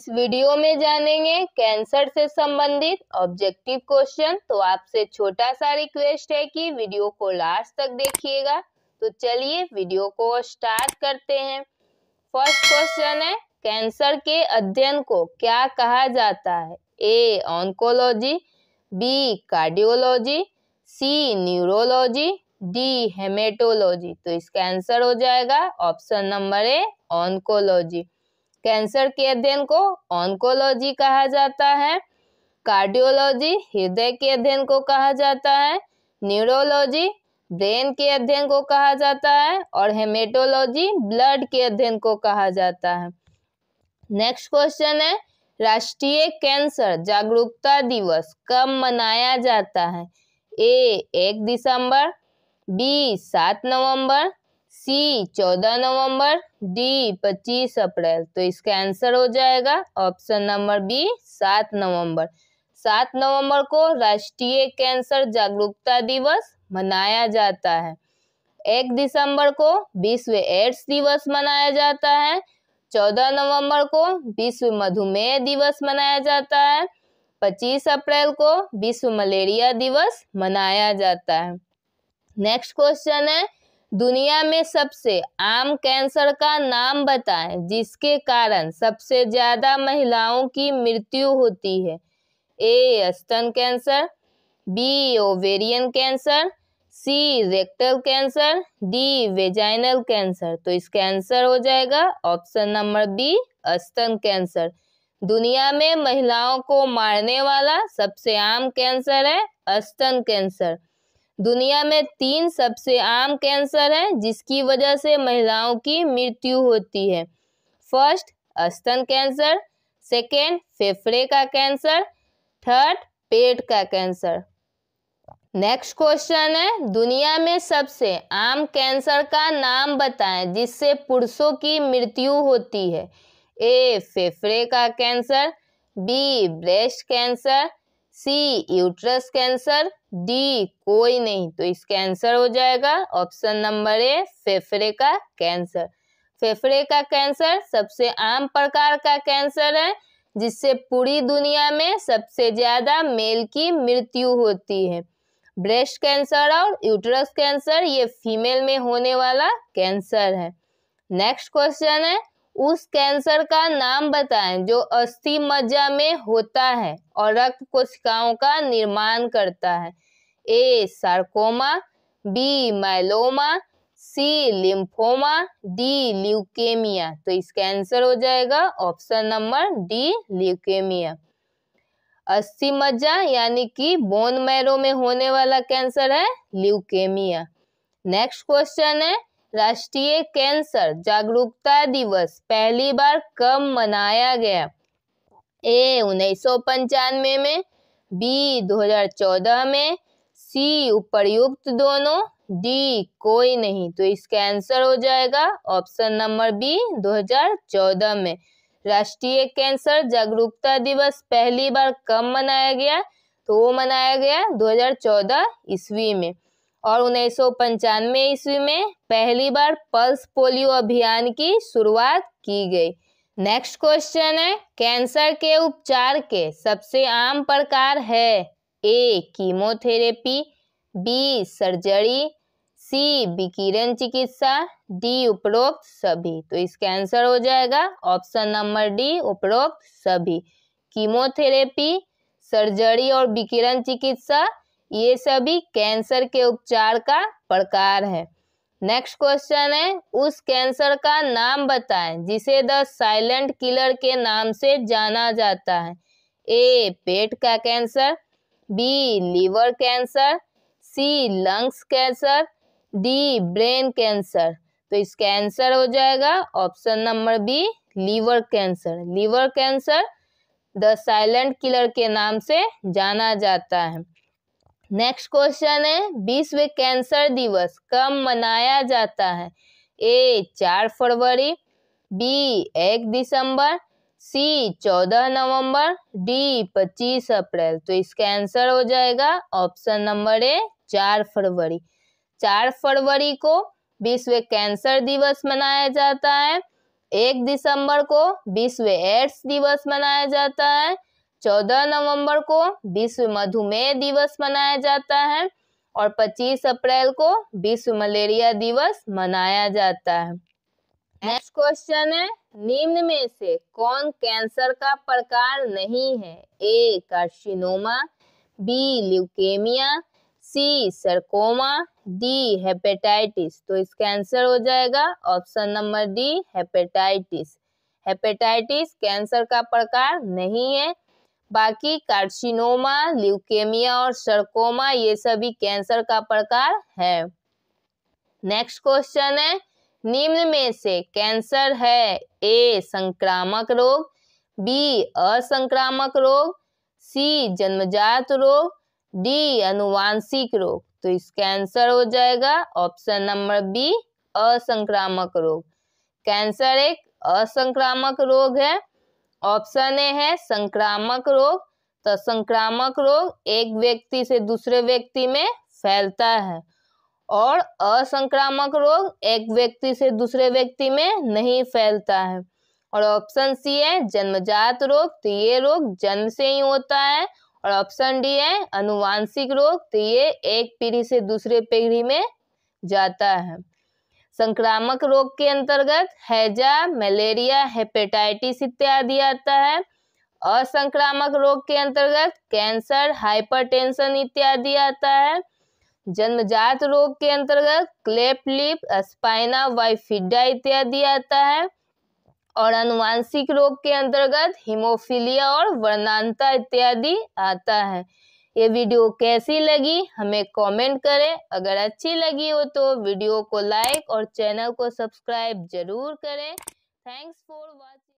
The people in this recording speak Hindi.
इस वीडियो में जानेंगे कैंसर से संबंधित ऑब्जेक्टिव क्वेश्चन तो आपसे छोटा सा रिक्वेस्ट है कि वीडियो को लास्ट तक देखिएगा तो चलिए वीडियो को स्टार्ट करते हैं फर्स्ट क्वेश्चन है कैंसर के अध्ययन को क्या कहा जाता है A oncology B cardiology C neurology D haematology तो इसका आंसर हो जाएगा option number A oncology cancer के अध्ययन को ऑन्कोलॉजी कहा जाता है कार्डियोलॉजी हृदय के अध्ययन को कहा जाता है न्यूरोलॉजी ब्रेन के अध्ययन को कहा जाता है और हेमेटोलॉजी ब्लड के अध्ययन को कहा जाता है नेक्स्ट क्वेश्चन है राष्ट्रीय कैंसर जागरूकता दिवस कब मनाया जाता है ए एक दिसंबर बी सात नवंबर सी चौदह नवंबर डी पच्चीस अप्रैल तो इसका आंसर हो जाएगा ऑप्शन नंबर बी सात नवंबर सात नवंबर को राष्ट्रीय कैंसर जागरूकता दिवस मनाया जाता है एक दिसंबर को विश्व एड्स दिवस मनाया जाता है चौदह नवंबर को विश्व मधुमेह दिवस मनाया जाता है पच्चीस अप्रैल को विश्व मलेरिया दिवस मनाया जाता है नेक्स्ट क्वेश्चन है दुनिया में सबसे आम कैंसर का नाम बताएं जिसके कारण सबसे ज़्यादा महिलाओं की मृत्यु होती है ए स्तन cancer B ovarian cancer C rectal cancer D vaginal cancer तो इसका आंसर हो जाएगा ऑप्शन नंबर बी स्तन कैंसर दुनिया में महिलाओं को मारने वाला सबसे आम कैंसर है स्तन कैंसर दुनिया में तीन सबसे आम कैंसर हैं जिसकी वजह से महिलाओं की मृत्यु होती है फर्स्ट स्तन कैंसर सेकेंड फेफड़े का कैंसर थर्ड पेट का कैंसर नेक्स्ट क्वेश्चन है दुनिया में सबसे आम कैंसर का नाम बताएं जिससे पुरुषों की मृत्यु होती है ए फेफड़े का cancer B breast cancer C uterus cancer D कोई नहीं तो इसका आंसर हो जाएगा ऑप्शन नंबर ए फेफड़े का कैंसर फेफड़े का कैंसर सबसे आम प्रकार का कैंसर है जिससे पूरी दुनिया में सबसे ज्यादा मेल की मृत्यु होती है ब्रेस्ट कैंसर और यूट्रस कैंसर ये फीमेल में होने वाला कैंसर है नेक्स्ट क्वेश्चन है उस कैंसर का नाम बताएं जो अस्थि मज्जा में होता है और रक्त कोशिकाओं का निर्माण करता है A sarcoma B myeloma C lymphoma D leukaemia तो इसका आंसर हो जाएगा ऑप्शन नंबर डी ल्यूकेमिया अस्थि मज्जा यानी कि बोन मैरो में होने वाला कैंसर है ल्यूकेमिया नेक्स्ट क्वेश्चन है राष्ट्रीय कैंसर जागरूकता दिवस पहली बार कब मनाया गया ए उन्नीस सौ पंचानवे में बी 2014 में सी उपरयुक्त दोनों डी कोई नहीं तो इसका आंसर हो जाएगा ऑप्शन नंबर बी 2014 में राष्ट्रीय कैंसर जागरूकता दिवस पहली बार कब मनाया गया तो वो मनाया गया 2014 ईस्वी में और उन्नीस सौ पंचानवे ईस्वी में पहली बार पल्स पोलियो अभियान की शुरुआत की गई नेक्स्ट क्वेश्चन है कैंसर के उपचार के सबसे आम प्रकार है A chemotherapy B surgery C विकिरण चिकित्सा डी उपरोक्त सभी तो इसका आंसर हो जाएगा ऑप्शन नंबर डी उपरोक्त सभी कीमोथेरेपी सर्जरी और विकिरण चिकित्सा ये सभी कैंसर के उपचार का प्रकार है नेक्स्ट क्वेश्चन है उस कैंसर का नाम बताएं जिसे द साइलेंट किलर के नाम से जाना जाता है ए पेट का cancer B liver cancer C lungs cancer D brain cancer तो इस कैंसर हो जाएगा option number B liver cancer liver cancer the silent killer के नाम से जाना जाता है नेक्स्ट क्वेश्चन है विश्व कैंसर दिवस कब मनाया जाता है ए चार फरवरी बी एक दिसंबर सी चौदह नवंबर डी पच्चीस अप्रैल तो इसका आंसर हो जाएगा ऑप्शन नंबर ए चार फरवरी चार फरवरी को विश्व कैंसर दिवस मनाया जाता है एक दिसंबर को विश्व एड्स दिवस मनाया जाता है चौदह नवंबर को विश्व मधुमेह दिवस मनाया जाता है और 25 अप्रैल को विश्व मलेरिया दिवस मनाया जाता है नेक्स्ट क्वेश्चन है निम्न में से कौन कैंसर का प्रकार नहीं है A carcinoma B leukaemia C sarcoma D hepatitis तो इसका आंसर हो जाएगा option number D hepatitis hepatitis cancer का प्रकार नहीं है बाकी कार्सिनोमा ल्यूकेमिया और सरकोमा ये सभी कैंसर का प्रकार है नेक्स्ट क्वेश्चन है निम्न में से कैंसर है ए संक्रामक रोग बी असंक्रामक रोग सी जन्मजात रोग डी अनुवांशिक रोग तो इसका कैंसर हो जाएगा ऑप्शन नंबर बी असंक्रामक रोग कैंसर एक असंक्रामक रोग है ऑप्शन ए है संक्रामक रोग तो संक्रामक रोग एक व्यक्ति से दूसरे व्यक्ति में फैलता है और असंक्रामक रोग एक व्यक्ति से दूसरे व्यक्ति में नहीं फैलता है और ऑप्शन सी है जन्मजात रोग तो ये रोग जन्म से ही होता है और ऑप्शन डी है अनुवांशिक रोग तो ये एक पीढ़ी से दूसरे पीढ़ी में जाता है संक्रामक रोग के अंतर्गत हैजा मलेरिया हेपेटाइटिस इत्यादि आता है असंक्रामक रोग के अंतर्गत कैंसर हाइपरटेंशन इत्यादि आता है जन्मजात रोग के अंतर्गत क्लेप लिप स्पाइना वाइफिडा इत्यादि आता है और अनुवांशिक रोग के अंतर्गत हिमोफिलिया और वर्णांता इत्यादि आता है ये वीडियो कैसी लगी हमें कमेंट करें अगर अच्छी लगी हो तो वीडियो को लाइक और चैनल को सब्सक्राइब जरूर करें थैंक्स फॉर वॉचिंग